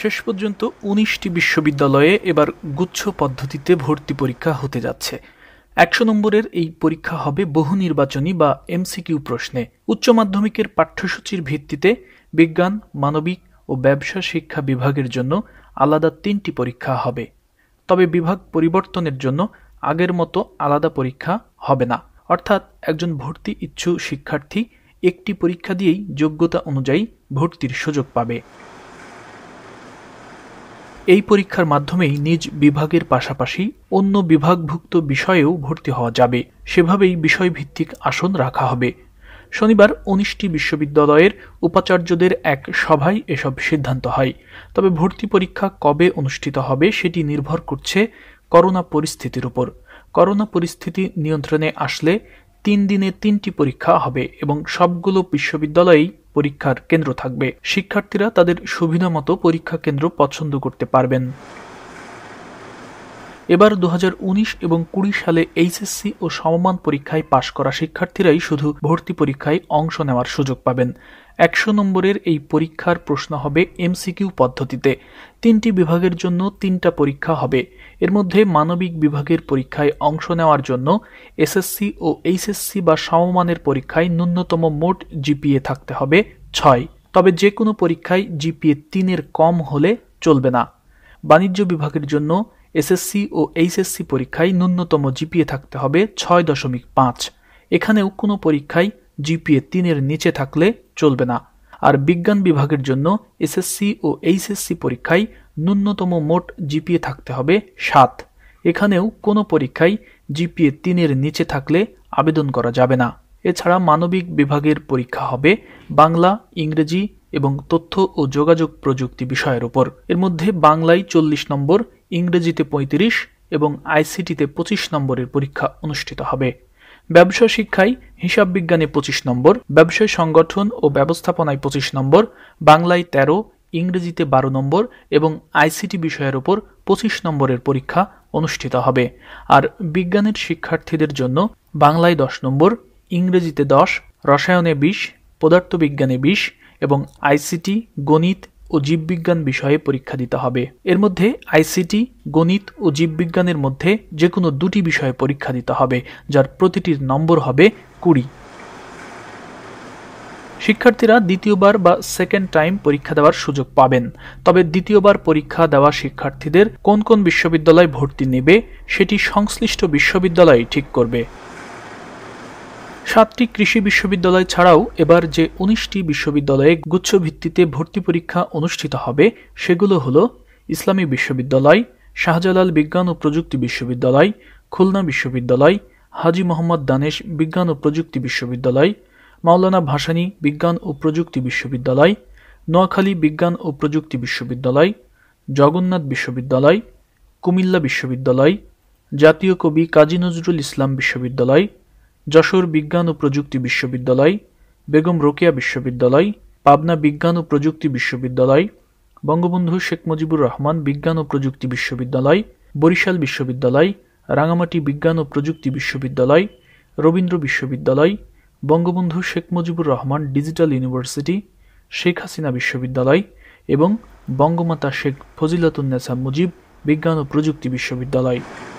শেষ পর্যন্ত উনিশটি বিশ্ববিদ্যালয়ে এবার গুচ্ছ পদ্ধতিতে ভর্তি পরীক্ষা হতে যাচ্ছে একশো নম্বরের এই পরীক্ষা হবে বহু নির্বাচনী বা এমসিকিউ প্রশ্নে উচ্চ মাধ্যমিকের পাঠ্যসূচির ভিত্তিতে বিজ্ঞান মানবিক ও ব্যবসা শিক্ষা বিভাগের জন্য আলাদা তিনটি পরীক্ষা হবে তবে বিভাগ পরিবর্তনের জন্য আগের মতো আলাদা পরীক্ষা হবে না অর্থাৎ একজন ভর্তি ইচ্ছু শিক্ষার্থী একটি পরীক্ষা দিয়েই যোগ্যতা অনুযায়ী ভর্তির সুযোগ পাবে এই পরীক্ষার মাধ্যমেই নিজ বিভাগের পাশাপাশি অন্য বিভাগভুক্ত বিষয়েও ভর্তি হওয়া যাবে সেভাবেই বিষয়ভিত্তিক আসন রাখা হবে শনিবার উনিশটি বিশ্ববিদ্যালয়ের উপাচার্যদের এক সভায় এসব সিদ্ধান্ত হয় তবে ভর্তি পরীক্ষা কবে অনুষ্ঠিত হবে সেটি নির্ভর করছে করোনা পরিস্থিতির উপর করোনা পরিস্থিতি নিয়ন্ত্রণে আসলে তিন দিনে তিনটি পরীক্ষা হবে এবং সবগুলো বিশ্ববিদ্যালয়েই পরীক্ষার কেন্দ্র থাকবে শিক্ষার্থীরা তাদের সুবিধা মতো পরীক্ষা কেন্দ্র পছন্দ করতে পারবেন এবার দু এবং কুড়ি সালে এইচএসসি ও সমমান পরীক্ষায় পাশ করা শিক্ষার্থীরাই শুধু ভর্তি পরীক্ষায় অংশ নেওয়ার সুযোগ পাবেন একশো নম্বরের এই পরীক্ষার প্রশ্ন হবে এমসিকিউ পদ্ধতিতে তিনটি বিভাগের জন্য তিনটা পরীক্ষা হবে এর মধ্যে মানবিক বিভাগের পরীক্ষায় অংশ নেওয়ার জন্য এসএসসি ও এইচএসসি বা সমমানের পরীক্ষায় ন্যূনতম মোট জিপিএ থাকতে হবে ছয় তবে যে কোনো পরীক্ষায় জিপিএ তিনের কম হলে চলবে না বাণিজ্য বিভাগের জন্য এসএসসি ও এইচএসসি পরীক্ষায় ন্যূনতম জিপিএ থাকতে হবে ছয় দশমিক পাঁচ এখানেও কোনো পরীক্ষায় জিপিএ তিনের নিচে থাকলে চলবে না আর বিজ্ঞান বিভাগের জন্য এসএসসি ও এইচএসসি পরীক্ষায় ন্যূনতম মোট জিপিএ থাকতে হবে সাত এখানেও কোনো পরীক্ষায় জিপিএ তিনের নিচে থাকলে আবেদন করা যাবে না এছাড়া মানবিক বিভাগের পরীক্ষা হবে বাংলা ইংরেজি এবং তথ্য ও যোগাযোগ প্রযুক্তি বিষয়ের ওপর এর মধ্যে বাংলায় চল্লিশ নম্বর ইংরেজিতে পঁয়ত্রিশ এবং আইসিটিতে পঁচিশ নম্বরের পরীক্ষা অনুষ্ঠিত হবে ব্যবসা শিক্ষায় হিসাব বিজ্ঞানে পঁচিশ নম্বর ব্যবসায় সংগঠন ও ব্যবস্থাপনায় পঁচিশ নম্বর বাংলায় তেরো ইংরেজিতে বারো নম্বর এবং আইসিটি বিষয়ের ওপর পঁচিশ নম্বরের পরীক্ষা অনুষ্ঠিত হবে আর বিজ্ঞানের শিক্ষার্থীদের জন্য বাংলায় দশ নম্বর ইংরেজিতে দশ রসায়নে বিশ পদার্থবিজ্ঞানে বিশ এবং আইসিটি গণিত ও জীববিজ্ঞান বিষয়ে পরীক্ষা দিতে হবে এর মধ্যে আইসিটি গণিত ও জীববিজ্ঞানের মধ্যে যে কোনো দুটি বিষয়ে পরীক্ষা দিতে হবে যার প্রতিটির নম্বর হবে কুড়ি শিক্ষার্থীরা দ্বিতীয়বার বা সেকেন্ড টাইম পরীক্ষা দেওয়ার সুযোগ পাবেন তবে দ্বিতীয়বার পরীক্ষা দেওয়া শিক্ষার্থীদের কোন কোন বিশ্ববিদ্যালয়ে ভর্তি নেবে সেটি সংশ্লিষ্ট বিশ্ববিদ্যালয় ঠিক করবে সাতটি কৃষি বিশ্ববিদ্যালয় ছাড়াও এবার যে উনিশটি বিশ্ববিদ্যালয়ে গুচ্ছভিত্তিতে ভর্তি পরীক্ষা অনুষ্ঠিত হবে সেগুলো হল ইসলামী বিশ্ববিদ্যালয় শাহজালাল বিজ্ঞান ও প্রযুক্তি বিশ্ববিদ্যালয় খুলনা বিশ্ববিদ্যালয় হাজি মোহাম্মদ দানেশ বিজ্ঞান ও প্রযুক্তি বিশ্ববিদ্যালয় মাওলানা ভাসানী বিজ্ঞান ও প্রযুক্তি বিশ্ববিদ্যালয় নোয়াখালী বিজ্ঞান ও প্রযুক্তি বিশ্ববিদ্যালয় জগন্নাথ বিশ্ববিদ্যালয় কুমিল্লা বিশ্ববিদ্যালয় জাতীয় কবি কাজী নজরুল ইসলাম বিশ্ববিদ্যালয় যশোর বিজ্ঞান ও প্রযুক্তি বিশ্ববিদ্যালয় বেগম রোকেয়া বিশ্ববিদ্যালয় পাবনা বিজ্ঞান ও প্রযুক্তি বিশ্ববিদ্যালয় বঙ্গবন্ধু শেখ মুজিবুর রহমান বিজ্ঞান ও প্রযুক্তি বিশ্ববিদ্যালয় বরিশাল বিশ্ববিদ্যালয় রাঙামাটি বিজ্ঞান ও প্রযুক্তি বিশ্ববিদ্যালয় রবীন্দ্র বিশ্ববিদ্যালয় বঙ্গবন্ধু শেখ মুজিবুর রহমান ডিজিটাল ইউনিভার্সিটি শেখ হাসিনা বিশ্ববিদ্যালয় এবং বঙ্গমাতা শেখ ফজিলাতুন্নেসা মুজিব বিজ্ঞান ও প্রযুক্তি বিশ্ববিদ্যালয়